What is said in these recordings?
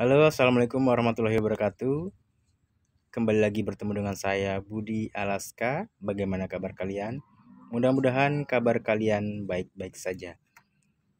Halo, Assalamualaikum warahmatullahi wabarakatuh. Kembali lagi bertemu dengan saya, Budi Alaska. Bagaimana kabar kalian? Mudah-mudahan kabar kalian baik-baik saja.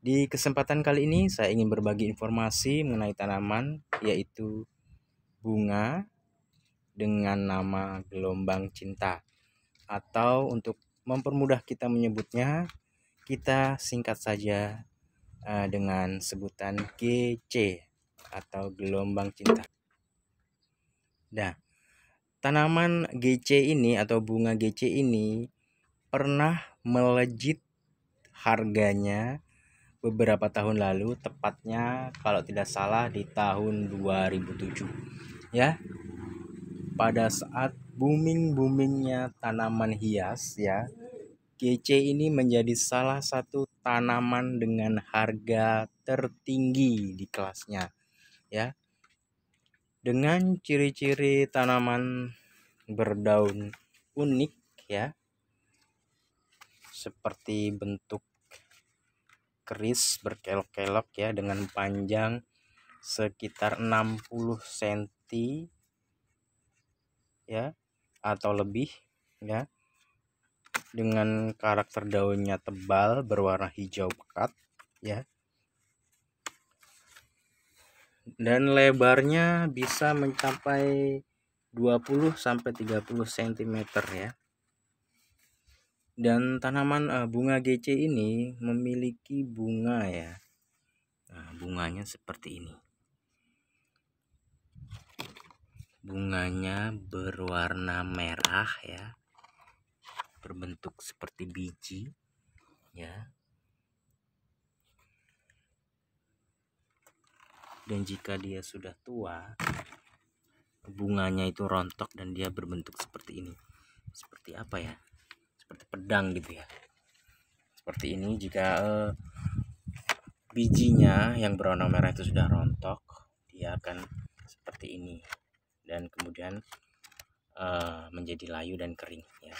Di kesempatan kali ini, saya ingin berbagi informasi mengenai tanaman, yaitu bunga dengan nama gelombang cinta. Atau untuk mempermudah kita menyebutnya, kita singkat saja eh, dengan sebutan GC atau gelombang cinta. Nah, tanaman GC ini atau bunga GC ini pernah melejit harganya beberapa tahun lalu tepatnya kalau tidak salah di tahun 2007 ya pada saat booming-boomingnya tanaman hias ya GC ini menjadi salah satu tanaman dengan harga tertinggi di kelasnya ya dengan ciri-ciri tanaman berdaun unik ya seperti bentuk keris berkelok-kelok ya dengan panjang sekitar 60 cm ya atau lebih ya dengan karakter daunnya tebal berwarna hijau pekat ya dan lebarnya bisa mencapai 20 sampai 30 cm ya. Dan tanaman eh, bunga GC ini memiliki bunga ya. Nah, bunganya seperti ini. Bunganya berwarna merah ya. Berbentuk seperti biji ya. dan jika dia sudah tua bunganya itu rontok dan dia berbentuk seperti ini seperti apa ya seperti pedang gitu ya seperti ini jika uh, bijinya yang berwarna merah itu sudah rontok dia akan seperti ini dan kemudian uh, menjadi layu dan kering ya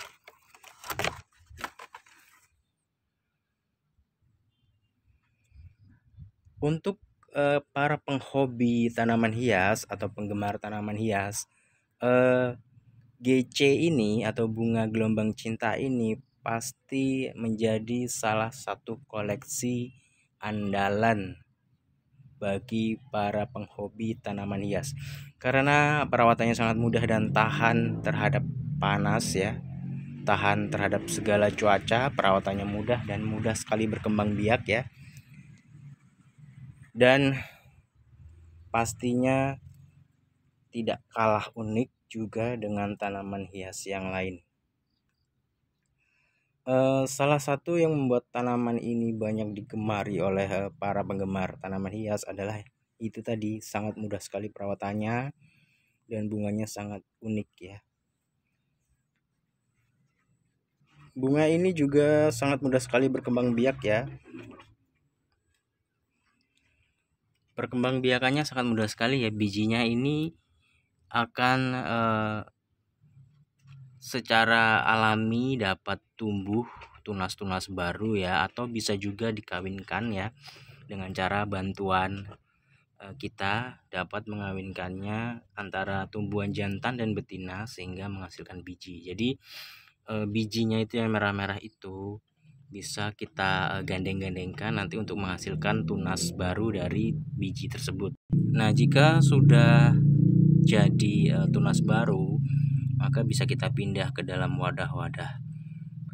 untuk eh, para penghobi tanaman hias atau penggemar tanaman hias, eh, GC ini atau bunga gelombang cinta ini pasti menjadi salah satu koleksi andalan bagi para penghobi tanaman hias karena perawatannya sangat mudah dan tahan terhadap panas ya tahan terhadap segala cuaca perawatannya mudah dan mudah sekali berkembang biak ya dan pastinya tidak kalah unik juga dengan tanaman hias yang lain. Eh, salah satu yang membuat tanaman ini banyak digemari oleh eh, para penggemar tanaman hias adalah itu tadi sangat mudah sekali perawatannya dan bunganya sangat unik ya. Bunga ini juga sangat mudah sekali berkembang biak ya. perkembang biakannya sangat mudah sekali ya bijinya ini akan eh, secara alami dapat tumbuh tunas-tunas baru ya atau bisa juga dikawinkan ya dengan cara bantuan eh, kita dapat mengawinkannya antara tumbuhan jantan dan betina sehingga menghasilkan biji jadi eh, bijinya itu yang merah-merah itu bisa kita eh, gandeng-gandengkan nanti untuk menghasilkan tunas baru dari biji tersebut. Nah, jika sudah jadi uh, tunas baru, maka bisa kita pindah ke dalam wadah-wadah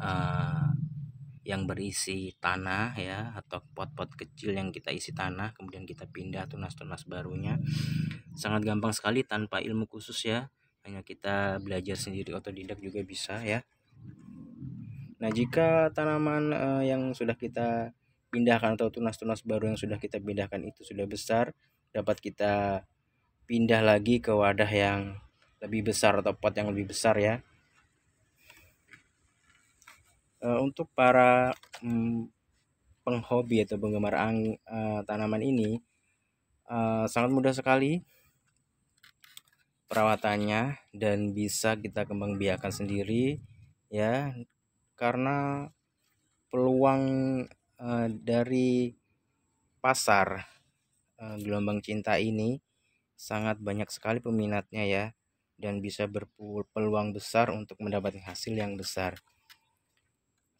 uh, yang berisi tanah ya atau pot-pot kecil yang kita isi tanah, kemudian kita pindah tunas-tunas barunya. Sangat gampang sekali tanpa ilmu khusus ya. Hanya kita belajar sendiri otodidak juga bisa ya. Nah, jika tanaman uh, yang sudah kita pindahkan atau tunas-tunas baru yang sudah kita pindahkan itu sudah besar, dapat kita pindah lagi ke wadah yang lebih besar atau pot yang lebih besar ya. Uh, untuk para um, penghobi atau penggemar ang, uh, tanaman ini uh, sangat mudah sekali perawatannya dan bisa kita kembang biakan sendiri ya karena peluang uh, dari pasar uh, gelombang cinta ini sangat banyak sekali peminatnya ya dan bisa berpeluang besar untuk mendapatkan hasil yang besar.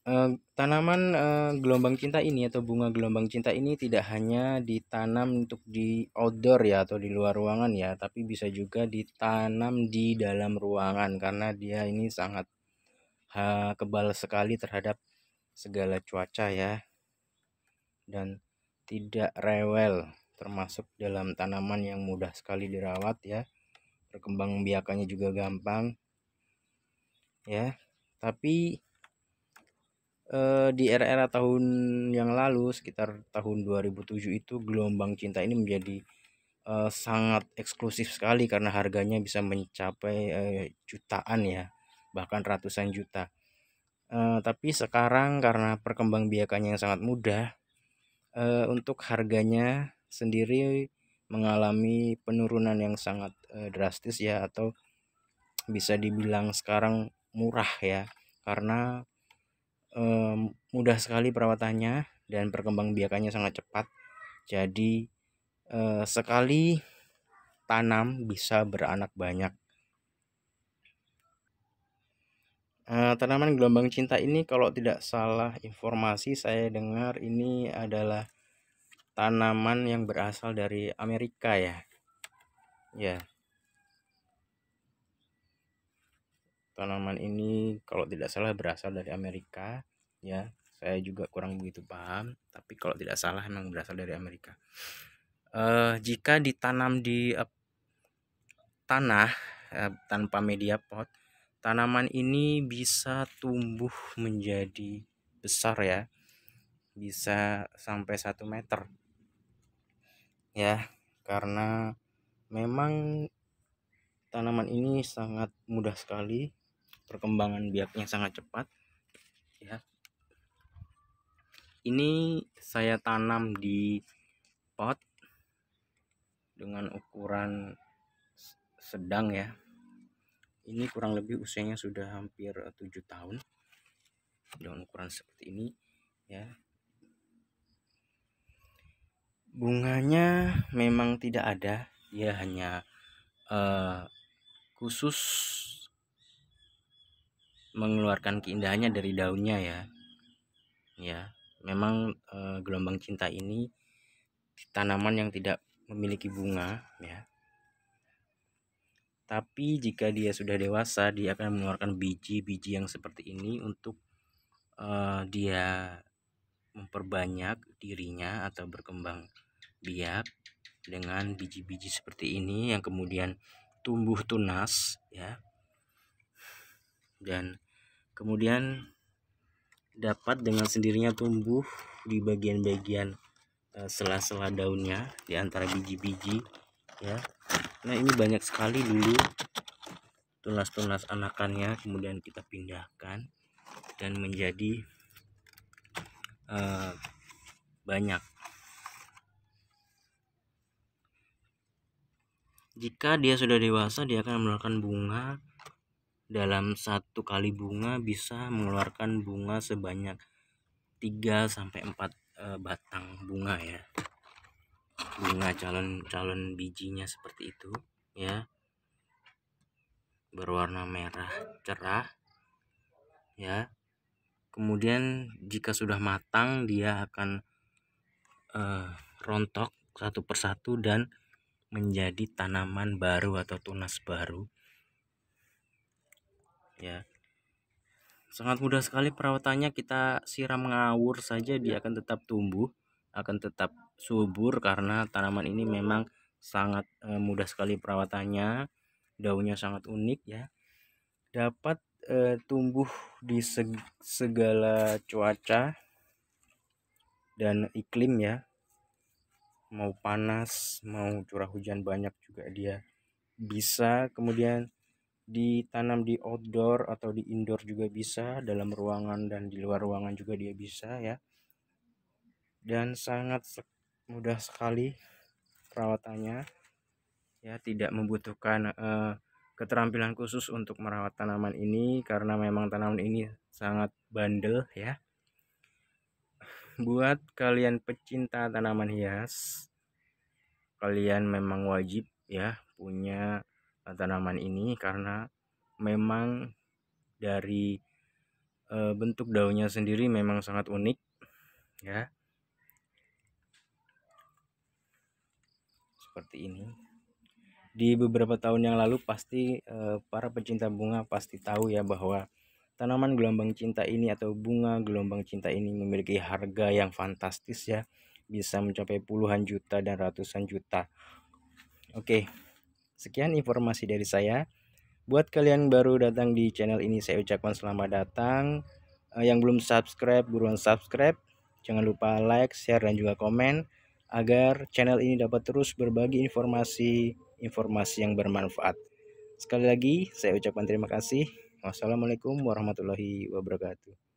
Eh, tanaman gelombang cinta ini atau bunga gelombang cinta ini tidak hanya ditanam untuk di outdoor ya atau di luar ruangan ya, tapi bisa juga ditanam di dalam ruangan karena dia ini sangat uh, kebal sekali terhadap segala cuaca ya dan tidak rewel termasuk dalam tanaman yang mudah sekali dirawat ya berkembang biakannya juga gampang ya tapi eh, di era-era tahun yang lalu sekitar tahun 2007 itu gelombang cinta ini menjadi eh, sangat eksklusif sekali karena harganya bisa mencapai eh, jutaan ya bahkan ratusan juta uh, tapi sekarang karena perkembangbiakannya yang sangat mudah uh, untuk harganya sendiri mengalami penurunan yang sangat uh, drastis ya atau bisa dibilang sekarang murah ya karena uh, mudah sekali perawatannya dan perkembangbiakannya sangat cepat jadi uh, sekali tanam bisa beranak banyak Eh, tanaman gelombang cinta ini kalau tidak salah informasi saya dengar ini adalah tanaman yang berasal dari Amerika ya. Ya. Tanaman ini kalau tidak salah berasal dari Amerika ya. Saya juga kurang begitu paham, tapi kalau tidak salah memang berasal dari Amerika. Uh, jika ditanam di uh, tanah uh, tanpa media pot, tanaman ini bisa tumbuh menjadi besar ya bisa sampai satu meter ya karena memang tanaman ini sangat mudah sekali perkembangan biaknya sangat cepat ya ini saya tanam di pot dengan ukuran sedang ya ini kurang lebih usianya sudah hampir eh, tujuh tahun dengan ukuran seperti ini ya bunganya memang tidak ada dia hanya uh, khusus mengeluarkan keindahannya dari daunnya ya ya memang uh, gelombang cinta ini tanaman yang tidak memiliki bunga ya tapi jika dia sudah dewasa, dia akan mengeluarkan biji-biji yang seperti ini untuk uh, dia memperbanyak dirinya atau berkembang biak dengan biji-biji seperti ini yang kemudian tumbuh tunas ya. Dan kemudian dapat dengan sendirinya tumbuh di bagian-bagian eh, sela-sela daunnya di antara biji-biji ya nah ini banyak sekali dulu tunas-tunas anakannya kemudian kita pindahkan dan menjadi uh, banyak jika dia sudah dewasa dia akan mengeluarkan bunga dalam satu kali bunga bisa mengeluarkan bunga sebanyak 3 sampai 4 eh, batang bunga ya bunga calon-calon bijinya seperti itu ya berwarna merah cerah ya kemudian jika sudah matang dia akan uh, rontok satu persatu dan menjadi tanaman baru atau tunas baru ya sangat mudah sekali perawatannya kita siram ngawur saja dia ya. akan tetap tumbuh akan tetap subur karena tanaman ini memang sangat mudah sekali perawatannya daunnya sangat unik ya dapat tumbuh di seg segala cuaca dan iklim ya mau panas mau curah hujan banyak juga dia bisa kemudian ditanam di outdoor atau di indoor juga bisa dalam ruangan dan di luar ruangan juga dia bisa ya dan sangat mudah sekali perawatannya ya tidak membutuhkan eh, keterampilan khusus untuk merawat tanaman ini karena memang tanaman ini sangat bandel ya buat kalian pecinta tanaman hias kalian memang wajib ya punya eh, tanaman ini karena memang dari e, bentuk daunnya sendiri memang sangat unik ya seperti ini di beberapa tahun yang lalu pasti eh, para pecinta bunga pasti tahu ya bahwa tanaman gelombang cinta ini atau bunga gelombang cinta ini memiliki harga yang fantastis ya bisa mencapai puluhan juta dan ratusan juta oke sekian informasi dari saya buat kalian baru datang di channel ini saya ucapkan selamat datang eh, yang belum subscribe buruan subscribe jangan lupa like share dan juga komen agar channel ini dapat terus berbagi informasi-informasi yang bermanfaat. Sekali lagi, saya ucapkan terima kasih. Wassalamualaikum warahmatullahi wabarakatuh.